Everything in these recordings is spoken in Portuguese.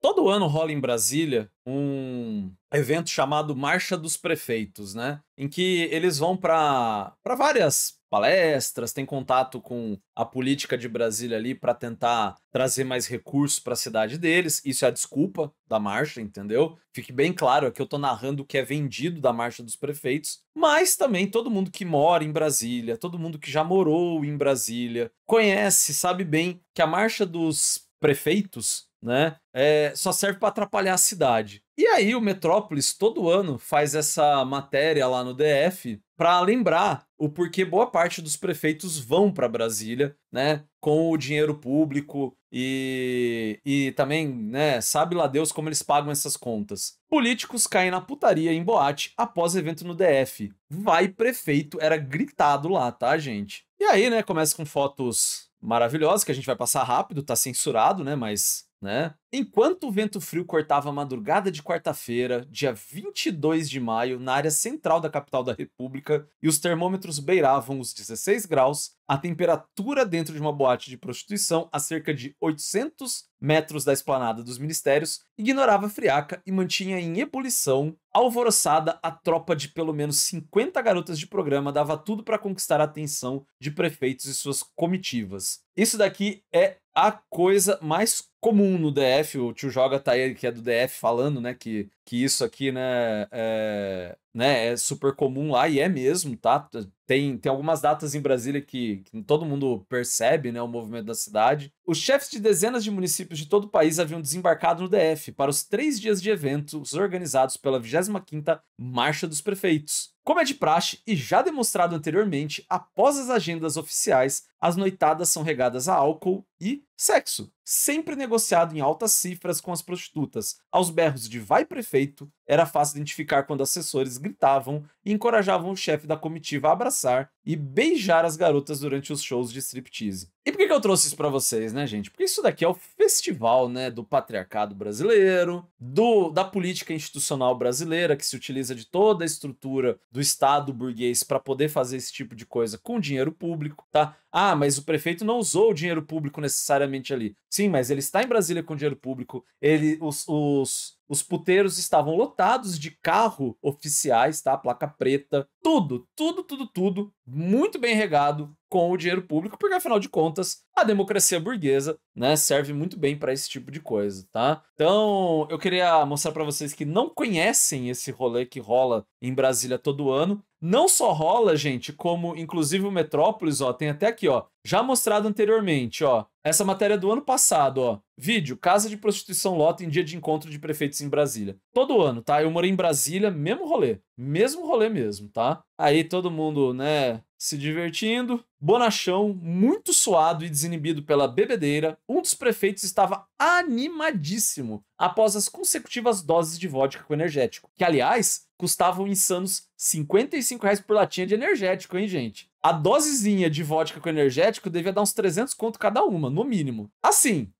Todo ano rola em Brasília um evento chamado Marcha dos Prefeitos, né? Em que eles vão para várias palestras, têm contato com a política de Brasília ali para tentar trazer mais recursos para a cidade deles. Isso é a desculpa da marcha, entendeu? Fique bem claro aqui eu estou narrando o que é vendido da marcha dos prefeitos, mas também todo mundo que mora em Brasília, todo mundo que já morou em Brasília, conhece, sabe bem que a marcha dos prefeitos né? É, só serve para atrapalhar a cidade. E aí o Metrópolis todo ano faz essa matéria lá no DF para lembrar o porquê boa parte dos prefeitos vão para Brasília, né? Com o dinheiro público e, e também, né? Sabe lá Deus como eles pagam essas contas. Políticos caem na putaria em boate após evento no DF. Vai prefeito era gritado lá, tá, gente? E aí, né? Começa com fotos maravilhosas que a gente vai passar rápido, tá censurado, né? Mas né? Enquanto o vento frio cortava a madrugada de quarta-feira, dia 22 de maio, na área central da capital da República, e os termômetros beiravam os 16 graus, a temperatura dentro de uma boate de prostituição, a cerca de 800 metros da esplanada dos ministérios, ignorava a friaca e mantinha em ebulição, alvoroçada, a tropa de pelo menos 50 garotas de programa dava tudo para conquistar a atenção de prefeitos e suas comitivas. Isso daqui é a coisa mais comum no DF, o tio Joga tá aí, que é do DF, falando, né, que, que isso aqui, né, é, né? É super comum lá e é mesmo, tá? Tem, tem algumas datas em Brasília que, que todo mundo percebe, né? O movimento da cidade. Os chefes de dezenas de municípios de todo o país haviam desembarcado no DF para os três dias de eventos organizados pela 25ª Marcha dos Prefeitos. Como é de praxe e já demonstrado anteriormente, após as agendas oficiais, as noitadas são regadas a álcool e sexo, sempre negociado em altas cifras com as prostitutas, aos berros de vai prefeito, era fácil identificar quando assessores gritavam e encorajavam o chefe da comitiva a abraçar e beijar as garotas durante os shows de striptease. E por que, que eu trouxe isso para vocês, né, gente? Porque isso daqui é o festival, né, do patriarcado brasileiro, do da política institucional brasileira que se utiliza de toda a estrutura do Estado burguês para poder fazer esse tipo de coisa com dinheiro público, tá? Ah, mas o prefeito não usou o dinheiro público necessariamente ali. Sim, mas ele está em Brasília com dinheiro público. Ele, os, os os puteiros estavam lotados de carro oficiais, tá? Placa preta, tudo, tudo, tudo, tudo muito bem regado com o dinheiro público, porque afinal de contas, a democracia burguesa né, serve muito bem para esse tipo de coisa, tá? Então, eu queria mostrar para vocês que não conhecem esse rolê que rola em Brasília todo ano. Não só rola, gente, como inclusive o Metrópolis, ó, tem até aqui, ó, já mostrado anteriormente, ó. Essa matéria é do ano passado, ó. Vídeo: Casa de prostituição lota em dia de encontro de prefeitos em Brasília. Todo ano, tá? Eu morei em Brasília, mesmo rolê, mesmo rolê mesmo, tá? Aí todo mundo, né, se divertindo. Bonachão, muito suado e desinibido pela bebedeira, um dos prefeitos estava animadíssimo após as consecutivas doses de vodka com energético, que aliás custavam insanos 55 reais por latinha de energético, hein, gente? A dosezinha de vodka com energético devia dar uns 300 conto cada uma, no mínimo. Assim,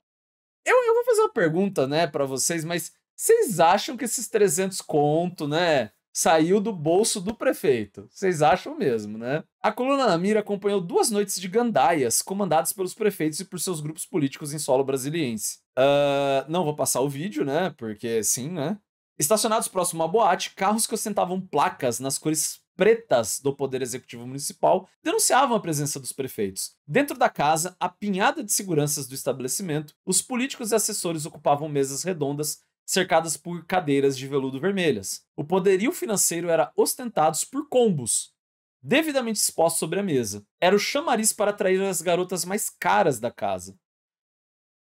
eu, eu vou fazer uma pergunta, né, para vocês, mas vocês acham que esses 300 conto, né, saiu do bolso do prefeito. Vocês acham mesmo, né? A coluna na mira acompanhou duas noites de gandaias comandadas pelos prefeitos e por seus grupos políticos em solo brasiliense. Uh, não vou passar o vídeo, né? Porque sim, né? Estacionados próximo à boate, carros que ostentavam placas nas cores pretas do Poder Executivo Municipal denunciavam a presença dos prefeitos. Dentro da casa, apinhada de seguranças do estabelecimento, os políticos e assessores ocupavam mesas redondas cercadas por cadeiras de veludo vermelhas. O poderio financeiro era ostentado por combos, devidamente expostos sobre a mesa. Era o chamariz para atrair as garotas mais caras da casa.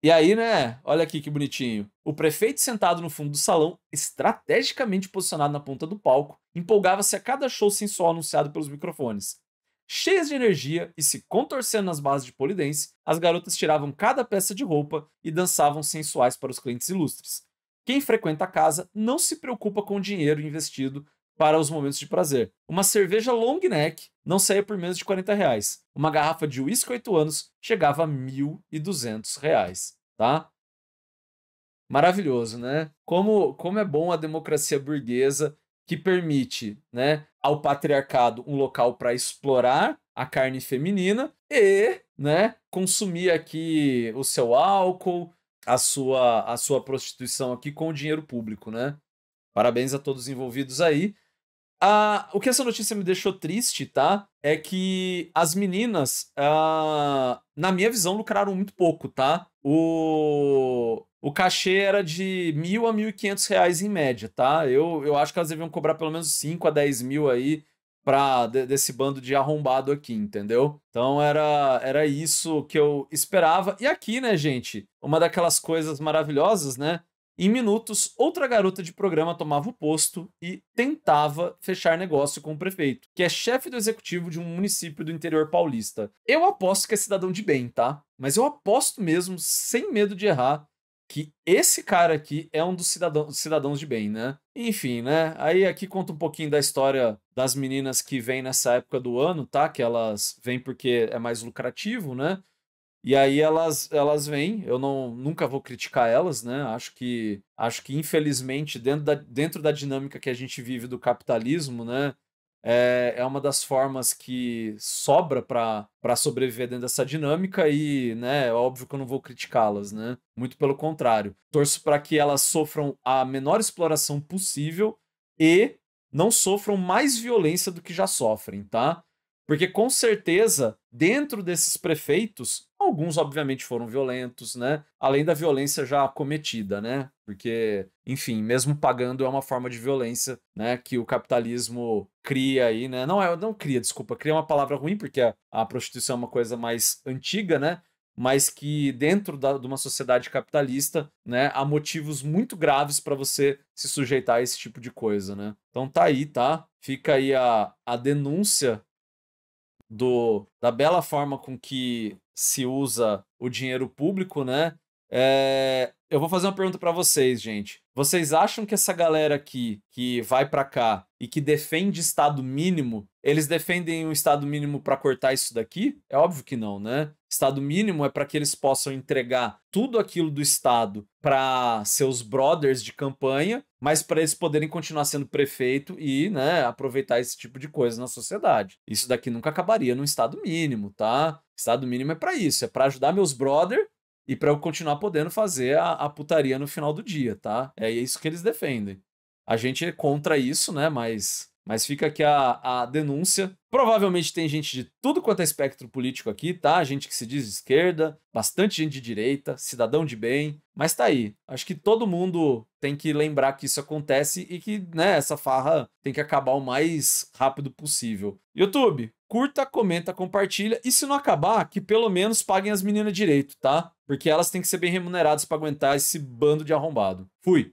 E aí, né? Olha aqui que bonitinho. O prefeito sentado no fundo do salão, estrategicamente posicionado na ponta do palco, empolgava-se a cada show sensual anunciado pelos microfones. Cheias de energia e se contorcendo nas bases de polidense, as garotas tiravam cada peça de roupa e dançavam sensuais para os clientes ilustres. Quem frequenta a casa não se preocupa com o dinheiro investido para os momentos de prazer. Uma cerveja long neck não saía por menos de 40 reais. Uma garrafa de uísque 8 anos chegava a 1.200 reais, tá? Maravilhoso, né? Como, como é bom a democracia burguesa que permite né, ao patriarcado um local para explorar a carne feminina e né, consumir aqui o seu álcool, a sua, a sua prostituição aqui com o dinheiro público, né? Parabéns a todos os envolvidos aí. Ah, o que essa notícia me deixou triste, tá? É que as meninas, ah, na minha visão, lucraram muito pouco, tá? O, o cachê era de mil a mil e quinhentos reais em média, tá? Eu, eu acho que elas deviam cobrar pelo menos cinco a dez mil aí pra, de, desse bando de arrombado aqui, entendeu? Então era, era isso que eu esperava. E aqui, né, gente, uma daquelas coisas maravilhosas, né? Em minutos, outra garota de programa tomava o posto e tentava fechar negócio com o prefeito, que é chefe do executivo de um município do interior paulista. Eu aposto que é cidadão de bem, tá? Mas eu aposto mesmo, sem medo de errar, que esse cara aqui é um dos cidadão, cidadãos de bem, né? Enfim, né? Aí aqui conta um pouquinho da história das meninas que vêm nessa época do ano, tá? Que elas vêm porque é mais lucrativo, né? E aí elas elas vêm, eu não nunca vou criticar elas, né? Acho que acho que infelizmente dentro da, dentro da dinâmica que a gente vive do capitalismo, né, é, é uma das formas que sobra para sobreviver dentro dessa dinâmica e, né, é óbvio que eu não vou criticá-las, né? Muito pelo contrário. Torço para que elas sofram a menor exploração possível e não sofram mais violência do que já sofrem, tá? Porque com certeza, dentro desses prefeitos, Alguns, obviamente, foram violentos, né? Além da violência já cometida, né? Porque, enfim, mesmo pagando é uma forma de violência, né? Que o capitalismo cria aí, né? Não é, não cria, desculpa, cria é uma palavra ruim, porque a, a prostituição é uma coisa mais antiga, né? mas que dentro da, de uma sociedade capitalista, né, há motivos muito graves para você se sujeitar a esse tipo de coisa, né? Então tá aí, tá? Fica aí a, a denúncia do, da bela forma com que se usa o dinheiro público, né? É, eu vou fazer uma pergunta para vocês, gente. Vocês acham que essa galera aqui que vai para cá e que defende estado mínimo, eles defendem um estado mínimo para cortar isso daqui? É óbvio que não, né? Estado mínimo é para que eles possam entregar tudo aquilo do Estado para seus brothers de campanha, mas para eles poderem continuar sendo prefeito e né, aproveitar esse tipo de coisa na sociedade. Isso daqui nunca acabaria no Estado mínimo, tá? Estado mínimo é para isso, é para ajudar meus brother e para eu continuar podendo fazer a, a putaria no final do dia, tá? É isso que eles defendem. A gente é contra isso, né? Mas mas fica aqui a, a denúncia. Provavelmente tem gente de tudo quanto é espectro político aqui, tá? Gente que se diz de esquerda, bastante gente de direita, cidadão de bem. Mas tá aí. Acho que todo mundo tem que lembrar que isso acontece e que, né, essa farra tem que acabar o mais rápido possível. YouTube, curta, comenta, compartilha. E se não acabar, que pelo menos paguem as meninas direito, tá? Porque elas têm que ser bem remuneradas para aguentar esse bando de arrombado. Fui!